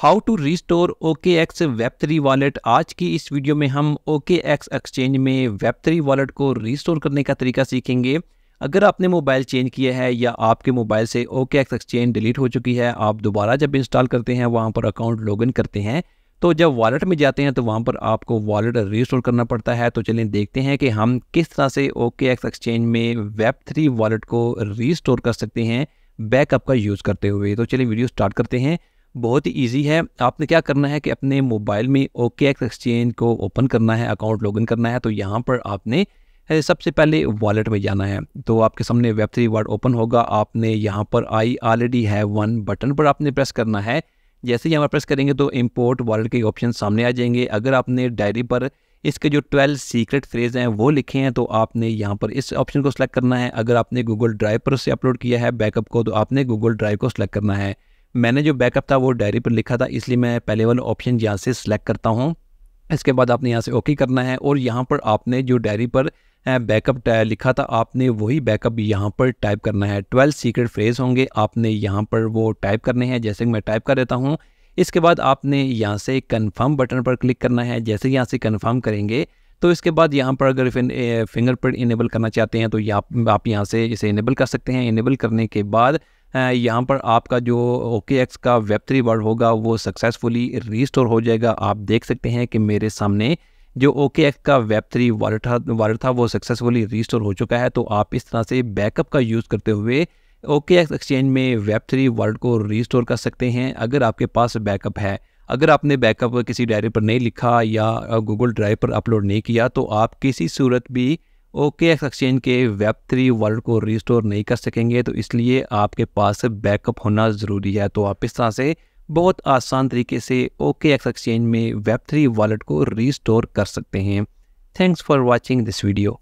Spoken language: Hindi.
how to restore OKX web three wallet आज की इस वीडियो में हम ओके एक्स एक्सचेंज में वेब थ्री वॉलेट को रिस्टोर करने का तरीका सीखेंगे अगर आपने मोबाइल चेंज किया है या आपके मोबाइल से ओके एक्स एक्सचेंज डिलीट हो चुकी है आप दोबारा जब इंस्टॉल करते हैं वहाँ पर अकाउंट लॉगिन करते हैं तो जब वॉलेट में जाते हैं तो वहाँ पर आपको वॉलेट रिस्टोर करना पड़ता है तो चलिए देखते हैं कि हम किस तरह से ओके एक्स एक्सचेंज में वेब थ्री वॉलेट को रिस्टोर कर सकते हैं बैकअप का यूज़ करते हुए तो चलिए वीडियो स्टार्ट करते हैं बहुत ही ईजी है आपने क्या करना है कि अपने मोबाइल में ओके एक्स एक्सचेंज को ओपन करना है अकाउंट लॉगिन करना है तो यहाँ पर आपने सबसे पहले वॉलेट में जाना है तो आपके सामने वेब थ्री वर्ड ओपन होगा आपने यहाँ पर आई ऑलरेडी है वन बटन पर आपने प्रेस करना है जैसे ही पर प्रेस करेंगे तो इम्पोर्ट वॉलेट के ऑप्शन सामने आ जाएंगे अगर आपने डायरी पर इसके जो 12 सीक्रेट फ्रेज हैं वो लिखे हैं तो आपने यहाँ पर इस ऑप्शन को सिलेक्ट करना है अगर आपने गूगल ड्राइव पर उसे अपलोड किया है बैकअप को तो आपने गूगल ड्राइव को सिलेक्ट करना है मैंने जो बैकअप था वो डायरी पर लिखा था इसलिए मैं पहले वाला ऑप्शन यहाँ से सिलेक्ट करता हूँ इसके बाद आपने यहाँ से ओके करना है और यहाँ पर आपने जो डायरी पर बैकअप लिखा था आपने वही बैकअप यहाँ पर टाइप करना है ट्वेल्व सीक्रेट फ्रेज होंगे आपने यहाँ पर वो टाइप करने हैं जैसे कि मैं टाइप कर देता हूँ इसके बाद आपने यहाँ से कन्फर्म बटन पर क्लिक करना है जैसे यहाँ से कन्फर्म करेंगे तो इसके बाद यहाँ पर अगर फिंगरप्रिंट इनेबल करना चाहते हैं तो आप यहाँ से इसे इनेबल कर सकते हैं इनेबल करने के बाद यहाँ पर आपका जो ओके एक्स का वेब थ्री वर्ड होगा वो सक्सेसफुली रीस्टोर हो जाएगा आप देख सकते हैं कि मेरे सामने जो ओके एक्स का वेब थ्री वर्ड था वर्ड था वो सक्सेसफुली रिस्टोर हो चुका है तो आप इस तरह से बैकअप का यूज़ करते हुए ओके एक्स एक्सचेंज में वेब थ्री वर्ड को रिस्टोर कर सकते हैं अगर आपके पास बैकअप है अगर आपने बैकअप किसी डायरी पर नहीं लिखा या गूगल ड्राइव पर अपलोड नहीं किया तो आप किसी सूरत भी ओके एक्स एक्सचेंज के वेब थ्री वर्ल्ड को रिस्टोर नहीं कर सकेंगे तो इसलिए आपके पास बैकअप होना ज़रूरी है तो आप इस तरह से बहुत आसान तरीके से ओके एक्स एक्सचेंज में वेब थ्री वॉलेट को रिस्टोर कर सकते हैं thanks for watching this video